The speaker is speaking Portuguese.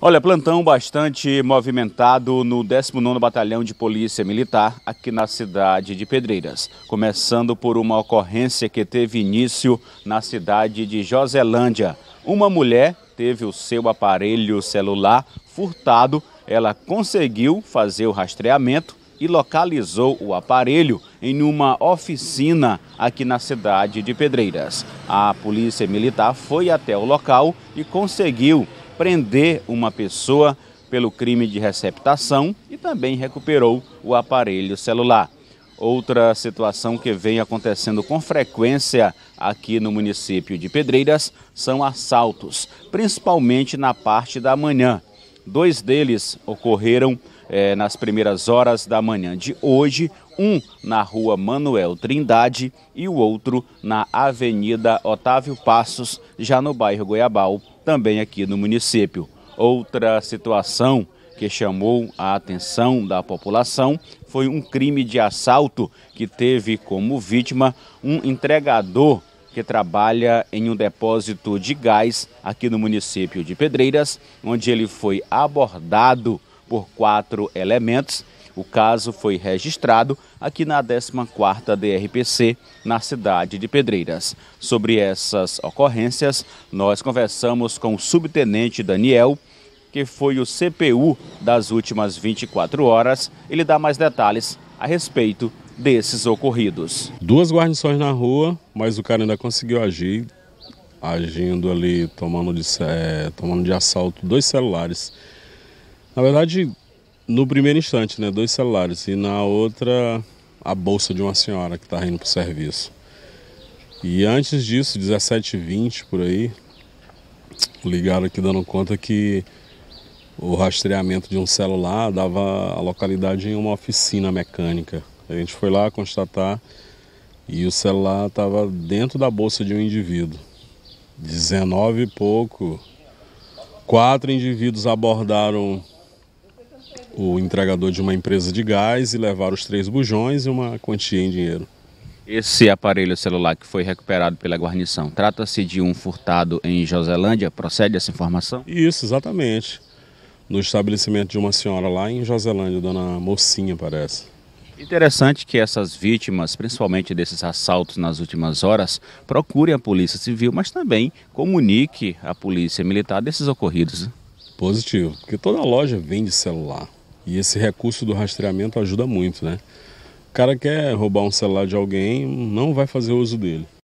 Olha, plantão bastante movimentado no 19 Batalhão de Polícia Militar aqui na cidade de Pedreiras, começando por uma ocorrência que teve início na cidade de Joselândia. Uma mulher teve o seu aparelho celular furtado, ela conseguiu fazer o rastreamento e localizou o aparelho em uma oficina aqui na cidade de Pedreiras. A polícia militar foi até o local e conseguiu prender uma pessoa pelo crime de receptação e também recuperou o aparelho celular. Outra situação que vem acontecendo com frequência aqui no município de Pedreiras são assaltos, principalmente na parte da manhã. Dois deles ocorreram é, nas primeiras horas da manhã de hoje, um na rua Manuel Trindade e o outro na Avenida Otávio Passos, já no bairro Goiabal, também aqui no município. Outra situação que chamou a atenção da população foi um crime de assalto que teve como vítima um entregador que trabalha em um depósito de gás aqui no município de Pedreiras, onde ele foi abordado por quatro elementos. O caso foi registrado aqui na 14ª DRPC, na cidade de Pedreiras. Sobre essas ocorrências, nós conversamos com o subtenente Daniel, que foi o CPU das últimas 24 horas. Ele dá mais detalhes a respeito desses ocorridos. Duas guarnições na rua, mas o cara ainda conseguiu agir, agindo ali, tomando de, é, tomando de assalto dois celulares na verdade, no primeiro instante, né, dois celulares e na outra a bolsa de uma senhora que estava tá indo para o serviço. E antes disso, 17h20 por aí, ligaram aqui dando conta que o rastreamento de um celular dava a localidade em uma oficina mecânica. A gente foi lá constatar e o celular estava dentro da bolsa de um indivíduo. 19 e pouco. Quatro indivíduos abordaram o entregador de uma empresa de gás e levaram os três bujões e uma quantia em dinheiro. Esse aparelho celular que foi recuperado pela guarnição, trata-se de um furtado em Joselândia? Procede essa informação? Isso, exatamente. No estabelecimento de uma senhora lá em Joselândia, dona Mocinha, parece. Interessante que essas vítimas, principalmente desses assaltos nas últimas horas, procurem a Polícia Civil, mas também comunique à Polícia Militar desses ocorridos. Né? Positivo, porque toda loja vende celular. E esse recurso do rastreamento ajuda muito, né? O cara quer roubar um celular de alguém, não vai fazer uso dele.